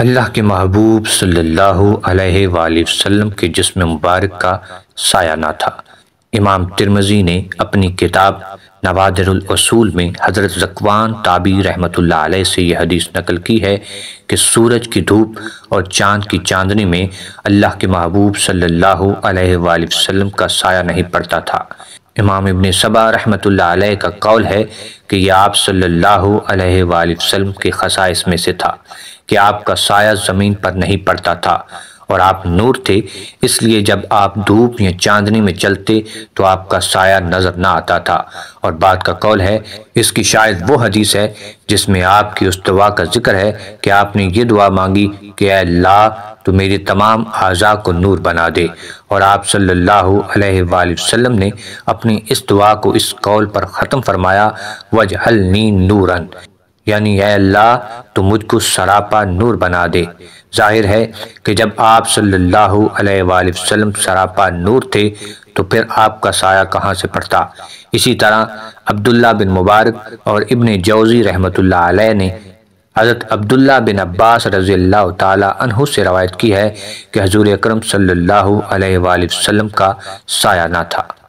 अल्लाह के महबूब सल्लल्लाहु अलैहि वसल्लम के जिसम मुबारक का साया ना था इमाम तिरमजी ने अपनी किताब नवादरसूल में हज़रत जकवान ताबी रहमत से यह हदीस नकल की है कि सूरज की धूप और चांद की चांदनी में अल्लाह के महबूब सल्लल्लाहु अलैहि वसल्लम का साया नहीं पड़ता था इमाम इबन सबा रहमत का कौल है कि यह आप सल्लल्लाहु अलैहि वसल्लम के खसाइस में से था कि आपका साया ज़मीन पर नहीं पड़ता था और आप नूर थे इसलिए जब आप धूप या चांदनी में चलते तो आपका साया नज़र ना आता था और बात का कौल है इसकी शायद वो हदीस है जिसमें आपकी उस दुआ का जिक्र है कि आपने ये दुआ मांगी कि ला तो मेरे तमाम आज़ा को नूर बना दे और आप सल्लल्लाहु अलैहि वसल्लम ने अपनी इस दुआ को इस कौल पर ख़त्म फरमाया नी नूरन यानी यह अल्लाह तो मुझको सरापा नूर बना दे जाहिर है कि जब आप सल्लल्लाहु अलैहि वसल्लम सरापा नूर थे तो फिर आपका साया कहाँ से पड़ता इसी तरह अब्दुल्ला बिन मुबारक और इबन जौजी रहमत ने हज़रत अब्दुल्ला बिन अब्बास रज़ी अल्लाह तहु से रवायत की है कि हजूर अक्रम सल्ला वसम का साया ना था